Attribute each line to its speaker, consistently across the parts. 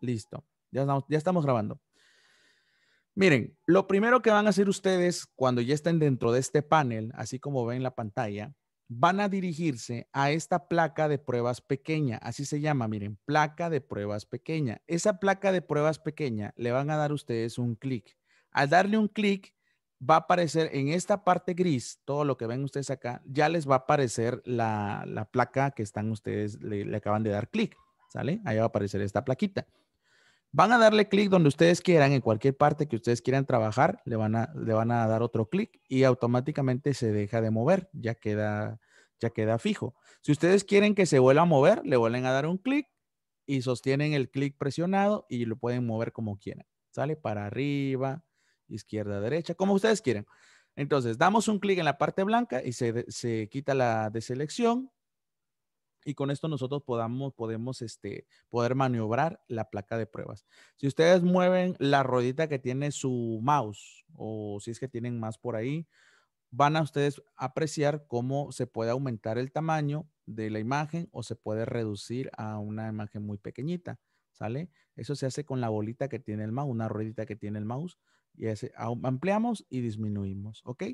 Speaker 1: Listo. Ya estamos, grabando. Miren, lo primero que van a hacer ustedes cuando ya estén dentro de este panel, así como ven en la pantalla, van a dirigirse a esta placa de pruebas pequeña. Así se llama, miren, placa de pruebas pequeña. Esa placa de pruebas pequeña le van a dar ustedes un clic. Al darle un clic, va a aparecer en esta parte gris, todo lo que ven ustedes acá, ya les va a aparecer la, placa que están ustedes, le, le acaban de dar clic, ¿sale? Ahí va a aparecer esta plaquita. Van a darle clic donde ustedes quieran, en cualquier parte que ustedes quieran trabajar, le van a, le van a dar otro clic y automáticamente se deja de mover, ya queda, ya queda fijo. Si ustedes quieren que se vuelva a mover, le vuelven a dar un clic y sostienen el clic presionado y lo pueden mover como quieran. Sale para arriba, izquierda, derecha, como ustedes quieran. Entonces, damos un clic en la parte blanca y se, se quita la deselección y con esto nosotros podamos, podemos este, poder maniobrar la placa de pruebas. Si ustedes mueven la ruedita que tiene su mouse o si es que tienen más por ahí, van a ustedes apreciar cómo se puede aumentar el tamaño de la imagen o se puede reducir a una imagen muy pequeñita, ¿sale? Eso se hace con la bolita que tiene el mouse, una ruedita que tiene el mouse y ese, ampliamos y disminuimos, ¿ok?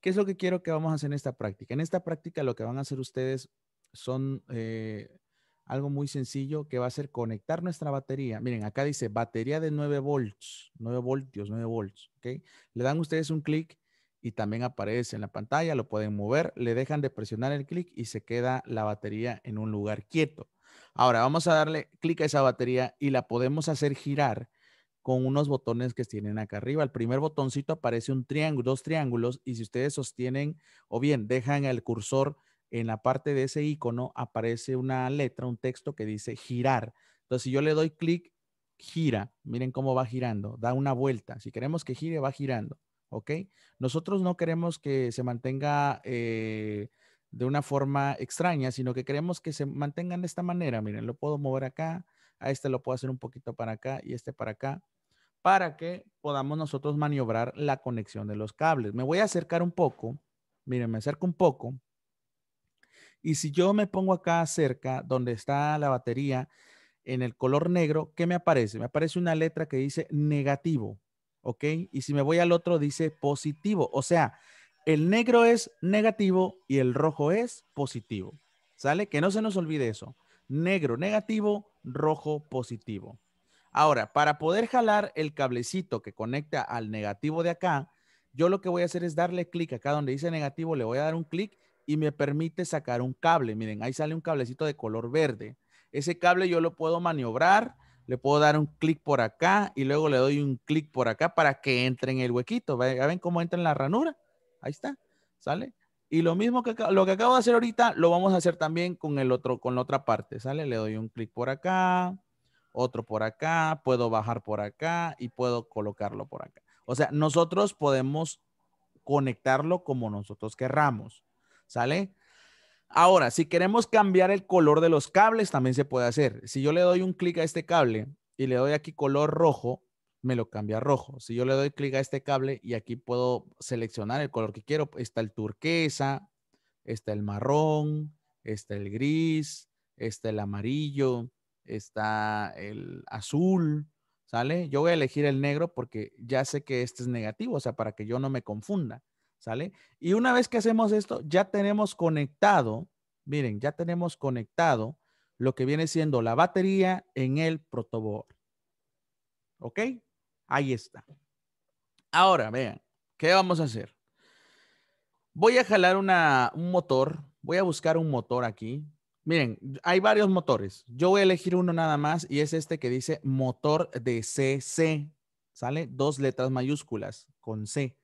Speaker 1: ¿Qué es lo que quiero que vamos a hacer en esta práctica? En esta práctica lo que van a hacer ustedes son eh, algo muy sencillo que va a ser conectar nuestra batería. Miren, acá dice batería de 9 volts, 9 voltios, 9 volts. Le dan ustedes un clic y también aparece en la pantalla, lo pueden mover, le dejan de presionar el clic y se queda la batería en un lugar quieto. Ahora vamos a darle clic a esa batería y la podemos hacer girar con unos botones que tienen acá arriba. El primer botoncito aparece un triángulo, dos triángulos, y si ustedes sostienen o bien dejan el cursor en la parte de ese icono aparece una letra, un texto que dice girar. Entonces, si yo le doy clic, gira. Miren cómo va girando, da una vuelta. Si queremos que gire, va girando. ¿Ok? Nosotros no queremos que se mantenga eh, de una forma extraña, sino que queremos que se mantengan de esta manera. Miren, lo puedo mover acá, a este lo puedo hacer un poquito para acá y este para acá, para que podamos nosotros maniobrar la conexión de los cables. Me voy a acercar un poco. Miren, me acerco un poco y si yo me pongo acá cerca, donde está la batería, en el color negro, ¿qué me aparece? Me aparece una letra que dice negativo, ¿ok? Y si me voy al otro, dice positivo. O sea, el negro es negativo y el rojo es positivo. ¿Sale? Que no se nos olvide eso. Negro negativo, rojo positivo. Ahora, para poder jalar el cablecito que conecta al negativo de acá, yo lo que voy a hacer es darle clic acá donde dice negativo, le voy a dar un clic y me permite sacar un cable. Miren, ahí sale un cablecito de color verde. Ese cable yo lo puedo maniobrar, le puedo dar un clic por acá y luego le doy un clic por acá para que entre en el huequito. ven cómo entra en la ranura? Ahí está, ¿sale? Y lo mismo que lo que acabo de hacer ahorita, lo vamos a hacer también con el otro, con la otra parte, ¿sale? Le doy un clic por acá, otro por acá, puedo bajar por acá y puedo colocarlo por acá. O sea, nosotros podemos conectarlo como nosotros querramos. ¿Sale? Ahora, si queremos cambiar el color de los cables, también se puede hacer. Si yo le doy un clic a este cable y le doy aquí color rojo, me lo cambia a rojo. Si yo le doy clic a este cable y aquí puedo seleccionar el color que quiero, está el turquesa, está el marrón, está el gris, está el amarillo, está el azul, ¿sale? Yo voy a elegir el negro porque ya sé que este es negativo, o sea, para que yo no me confunda. ¿Sale? Y una vez que hacemos esto, ya tenemos conectado, miren, ya tenemos conectado lo que viene siendo la batería en el protoboard. ¿Ok? Ahí está. Ahora, vean, ¿qué vamos a hacer? Voy a jalar un motor, voy a buscar un motor aquí. Miren, hay varios motores. Yo voy a elegir uno nada más y es este que dice motor de CC. ¿Sale? Dos letras mayúsculas con C.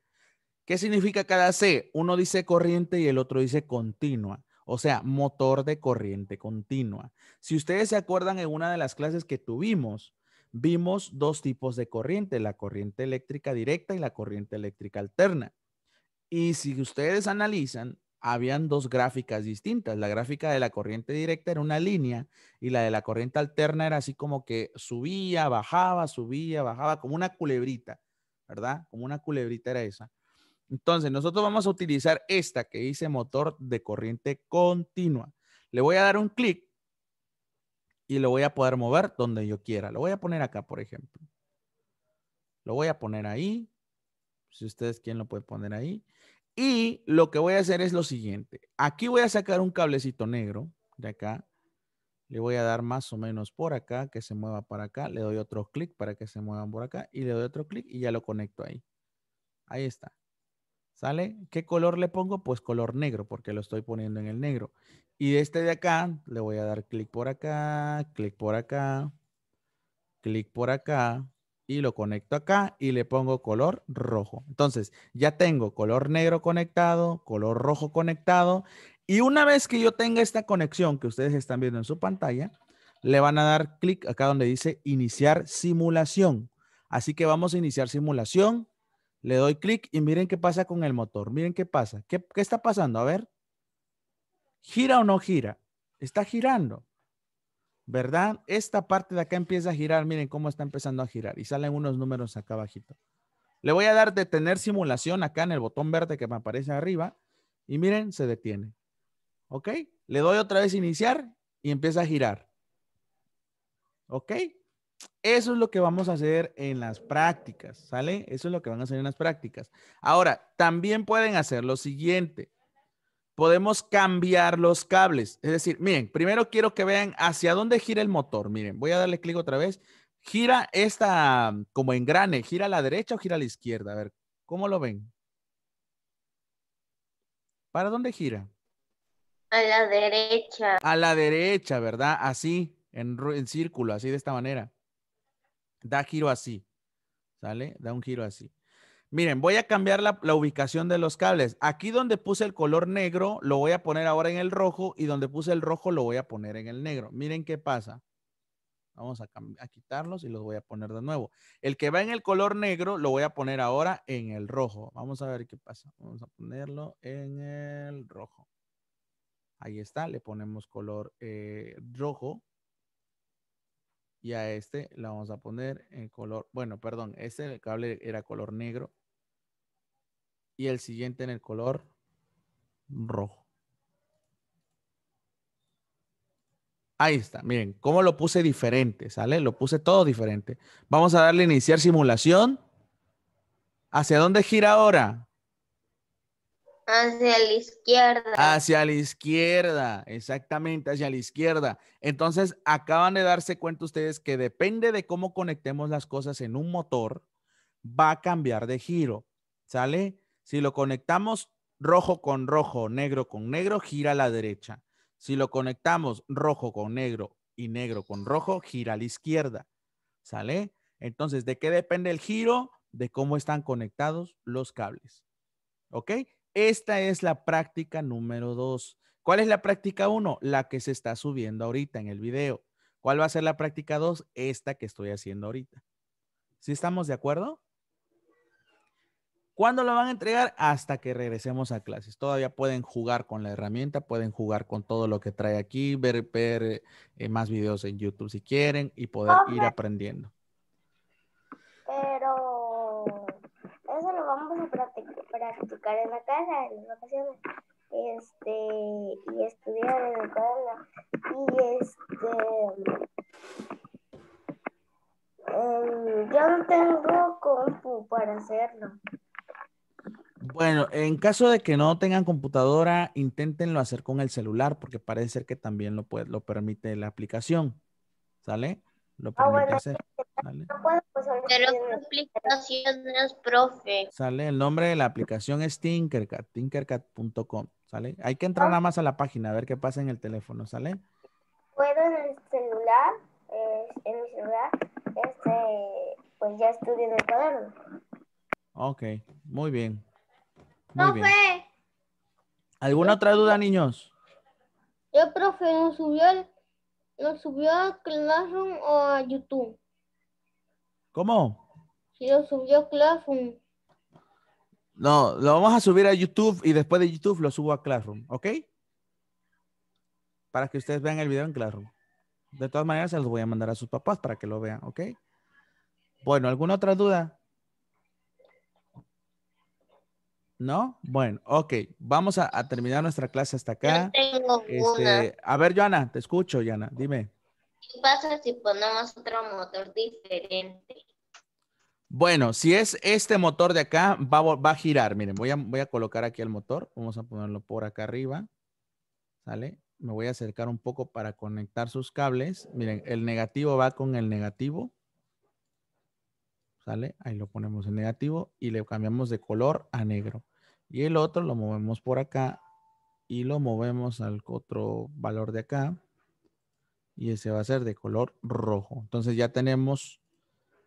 Speaker 1: ¿Qué significa cada C? Uno dice corriente y el otro dice continua. O sea, motor de corriente continua. Si ustedes se acuerdan en una de las clases que tuvimos, vimos dos tipos de corriente, la corriente eléctrica directa y la corriente eléctrica alterna. Y si ustedes analizan, habían dos gráficas distintas. La gráfica de la corriente directa era una línea y la de la corriente alterna era así como que subía, bajaba, subía, bajaba, como una culebrita, ¿verdad? Como una culebrita era esa. Entonces, nosotros vamos a utilizar esta que dice motor de corriente continua. Le voy a dar un clic y lo voy a poder mover donde yo quiera. Lo voy a poner acá, por ejemplo. Lo voy a poner ahí. Si ustedes quieren, lo pueden poner ahí. Y lo que voy a hacer es lo siguiente. Aquí voy a sacar un cablecito negro de acá. Le voy a dar más o menos por acá, que se mueva para acá. Le doy otro clic para que se muevan por acá. Y le doy otro clic y ya lo conecto ahí. Ahí está. ¿Sale? ¿Qué color le pongo? Pues color negro, porque lo estoy poniendo en el negro. Y este de acá, le voy a dar clic por acá, clic por acá, clic por acá, y lo conecto acá y le pongo color rojo. Entonces, ya tengo color negro conectado, color rojo conectado. Y una vez que yo tenga esta conexión que ustedes están viendo en su pantalla, le van a dar clic acá donde dice iniciar simulación. Así que vamos a iniciar simulación le doy clic y miren qué pasa con el motor. Miren qué pasa. ¿Qué, está pasando? A ver. ¿Gira o no gira? Está girando. ¿Verdad? Esta parte de acá empieza a girar. Miren cómo está empezando a girar. Y salen unos números acá abajito. Le voy a dar detener simulación acá en el botón verde que me aparece arriba. Y miren, se detiene. ¿Ok? Le doy otra vez iniciar y empieza a girar. ¿Ok? Eso es lo que vamos a hacer en las prácticas, ¿sale? Eso es lo que van a hacer en las prácticas. Ahora, también pueden hacer lo siguiente. Podemos cambiar los cables. Es decir, miren, primero quiero que vean hacia dónde gira el motor. Miren, voy a darle clic otra vez. Gira esta mm, como engrane. ¿Gira a la derecha o gira a la izquierda? A ver, ¿cómo lo ven? ¿Para dónde gira? A la derecha. A la derecha, ¿verdad? Así, en, en círculo, así de esta manera da giro así, ¿sale? Da un giro así. Miren, voy a cambiar la, ubicación de los cables. Aquí donde puse el color negro, lo voy a poner ahora en el rojo y donde puse el rojo, lo voy a poner en el negro. Miren qué pasa. Vamos a, quitarlos y los voy a poner de nuevo. El que va en el color negro, lo voy a poner ahora en el rojo. Vamos a ver qué pasa. Vamos a ponerlo en el rojo. Ahí está, le ponemos color eh, rojo y a este la vamos a poner en color, bueno, perdón, este el cable era color negro y el siguiente en el color rojo. Ahí está, miren, cómo lo puse diferente, ¿sale? Lo puse todo diferente. Vamos a darle iniciar simulación. ¿Hacia dónde gira ahora? Hacia la izquierda. Hacia la izquierda, exactamente, hacia la izquierda. Entonces, acaban de darse cuenta ustedes que depende de cómo conectemos las cosas en un motor, va a cambiar de giro, ¿sale? Si lo conectamos rojo con rojo, negro con negro, gira a la derecha. Si lo conectamos rojo con negro y negro con rojo, gira a la izquierda, ¿sale? Entonces, ¿de qué depende el giro? De cómo están conectados los cables. ¿Ok? Esta es la práctica número dos. ¿Cuál es la práctica uno? La que se está subiendo ahorita en el video. ¿Cuál va a ser la práctica dos? Esta que estoy haciendo ahorita. ¿Sí estamos de acuerdo? ¿Cuándo la van a entregar? Hasta que regresemos a clases. Todavía pueden jugar con la herramienta, pueden jugar con todo lo que trae aquí, ver, eh, más videos en YouTube si quieren y poder ir aprendiendo. vamos a practicar, en la casa, en las vacaciones, este, y estudiar en el colegio Y este, em, yo no tengo compu para hacerlo. Bueno, en caso de que no tengan computadora, inténtenlo hacer con el celular, porque parece ser que también lo, puede, lo permite la aplicación. ¿Sale? Lo ah, permite hacer. Pues, Pero profe. Sale, el nombre de la aplicación es Tinkercad, tinkercad.com, ¿sale? Hay que entrar ah. nada más a la página a ver qué pasa en el teléfono, ¿sale? Puedo en el celular, en mi celular, este, pues ya estoy en el cuaderno. Ok, muy bien. profe. ¿Alguna otra duda, niños? Yo, profe, no subió, nos subió a Classroom o a YouTube? ¿Cómo? Si lo subió Classroom. No, lo vamos a subir a YouTube y después de YouTube lo subo a Classroom, ¿ok? Para que ustedes vean el video en Classroom. De todas maneras, se los voy a mandar a sus papás para que lo vean, ¿ok? Bueno, ¿alguna otra duda? ¿No? Bueno, ok. Vamos a, terminar nuestra clase hasta acá. Este, a ver, Joana, te escucho, Joana, dime. ¿Qué pasa si ponemos otro motor diferente? Bueno, si es este motor de acá, va, va a girar. Miren, voy a, voy a colocar aquí el motor. Vamos a ponerlo por acá arriba. ¿Sale? Me voy a acercar un poco para conectar sus cables. Miren, el negativo va con el negativo. ¿Sale? Ahí lo ponemos en negativo y le cambiamos de color a negro. Y el otro lo movemos por acá y lo movemos al otro valor de acá y ese va a ser de color rojo. Entonces ya tenemos,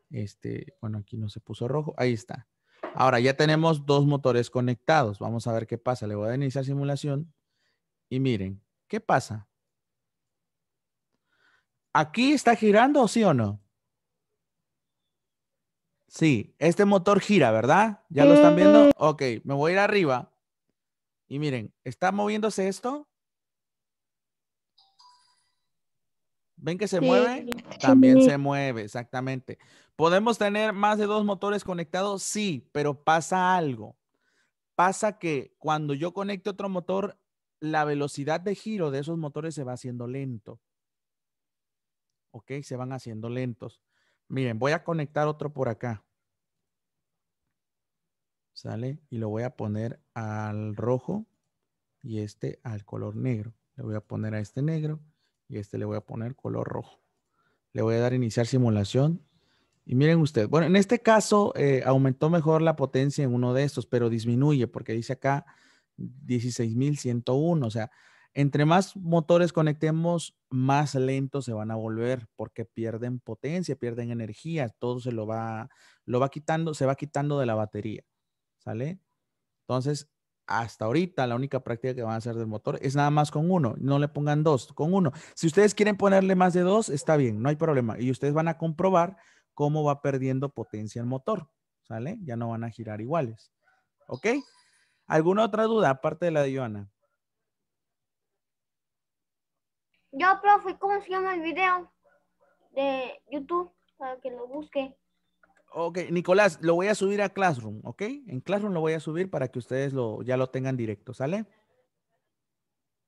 Speaker 1: este, bueno, aquí no se puso rojo, ahí está. Ahora ya tenemos dos motores conectados. Vamos a ver qué pasa. Le voy a iniciar simulación y miren, ¿qué pasa? ¿Aquí está girando, sí o no? Sí, este motor gira, ¿verdad? ¿Ya lo están viendo? Ok, me voy a ir arriba. Y miren, ¿está moviéndose esto? ¿Ven que se mueve? También se mueve, exactamente. ¿Podemos tener más de dos motores conectados? Sí, pero pasa algo. Pasa que cuando yo conecto otro motor, la velocidad de giro de esos motores se va haciendo lento. ¿Ok? Se van haciendo lentos. Miren, voy a conectar otro por acá. ¿Sale? Y lo voy a poner al rojo y este al color negro. Le voy a poner a este negro y este le voy a poner color rojo. Le voy a dar iniciar simulación y miren ustedes, bueno, en este caso eh, aumentó mejor la potencia en uno de estos, pero disminuye porque dice acá 16.101. O sea, entre más motores conectemos, más lentos se van a volver porque pierden potencia, pierden energía, todo se lo va, lo va quitando, se va quitando de la batería. ¿Sale? Entonces, hasta ahorita la única práctica que van a hacer del motor es nada más con uno, no le pongan dos, con uno. Si ustedes quieren ponerle más de dos, está bien, no hay problema. Y ustedes van a comprobar cómo va perdiendo potencia el motor, ¿sale? Ya no van a girar iguales, ¿ok? ¿Alguna otra duda aparte de la de Joana? Yo, profe, ¿cómo se llama el video de YouTube para que lo busque? Ok, Nicolás, lo voy a subir a Classroom, ¿ok? En Classroom lo voy a subir para que ustedes lo, ya lo tengan directo, ¿sale?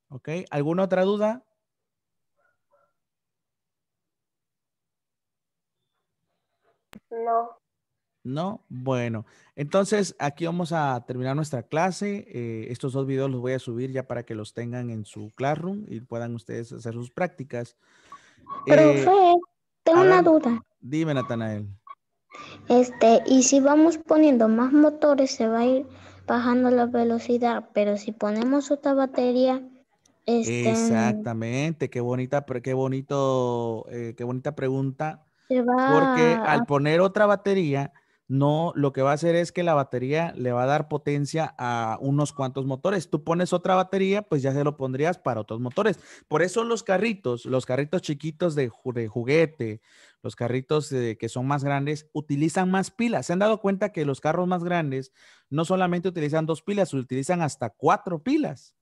Speaker 1: Ok, ¿alguna otra duda? No. No, bueno, entonces aquí vamos a terminar nuestra clase. Eh, estos dos videos los voy a subir ya para que los tengan en su Classroom y puedan ustedes hacer sus prácticas. Eh, Profe, tengo una duda. Dime, Natanael. Este, y si vamos poniendo más motores, se va a ir bajando la velocidad, pero si ponemos otra batería, este, Exactamente, qué bonita, qué bonito, eh, qué bonita pregunta. Porque al poner otra batería, no, lo que va a hacer es que la batería le va a dar potencia a unos cuantos motores. Tú pones otra batería, pues ya se lo pondrías para otros motores. Por eso los carritos, los carritos chiquitos de, juguete, los carritos que son más grandes, utilizan más pilas. Se han dado cuenta que los carros más grandes no solamente utilizan dos pilas, utilizan hasta cuatro pilas.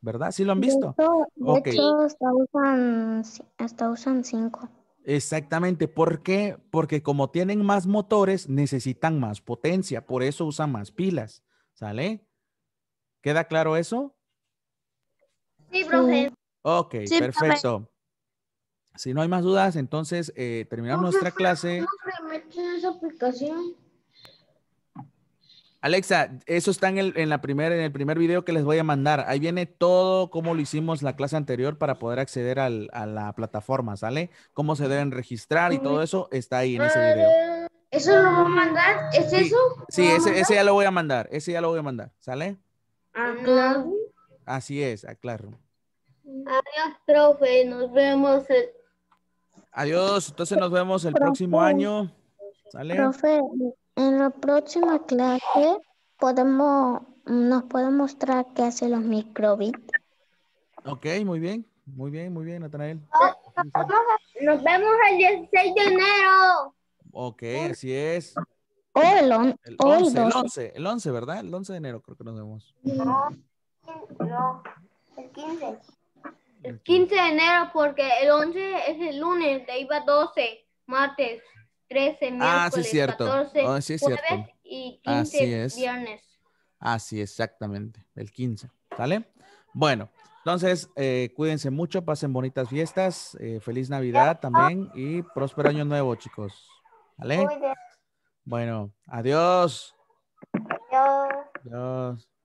Speaker 1: ¿Verdad? ¿Sí lo han visto? De hecho, hasta, usan, hasta usan cinco. Exactamente. ¿Por qué? Porque como tienen más motores, necesitan más potencia. Por eso usan más pilas. ¿Sale? ¿Queda claro eso? Sí, profe. Ok, perfecto. Si no hay más dudas, entonces eh, terminamos nuestra clase. aplicación? Alexa, eso está en el, la primer, en el primer video que les voy a mandar. Ahí viene todo cómo lo hicimos la clase anterior para poder acceder a la plataforma, ¿sale? Cómo se deben registrar y todo eso está ahí en ese video. Ah, ¿Eso lo voy a mandar? ¿Es eso? Sí, ese, ya lo voy a mandar. Ese ya lo voy a mandar, ¿sale? Ah, Así es, a ah, Claro. Adiós, profe. Nos vemos. Adiós. Entonces nos vemos el próximo año. ¿Sale? Profe. En la próxima clase podemos, nos puede mostrar qué hacen los microbits. Ok, muy bien, muy bien, muy bien, Natanael. Oh, nos vemos el 16 de enero. Ok, así es. el, 11, el, 11, ¿verdad? El 11 de enero creo que nos vemos. no, el 15. El 15 de enero porque el 11 es el lunes, de ahí va 12, martes. 13, miércoles, ah, sí es cierto. 14, oh, sí es jueves cierto. y 15 Así es. Así exactamente, el 15, ¿sale? Bueno, entonces eh, cuídense mucho, pasen bonitas fiestas, eh, feliz Navidad también y próspero año nuevo, chicos. ¿Vale? Bueno, adiós. Adiós. Adiós.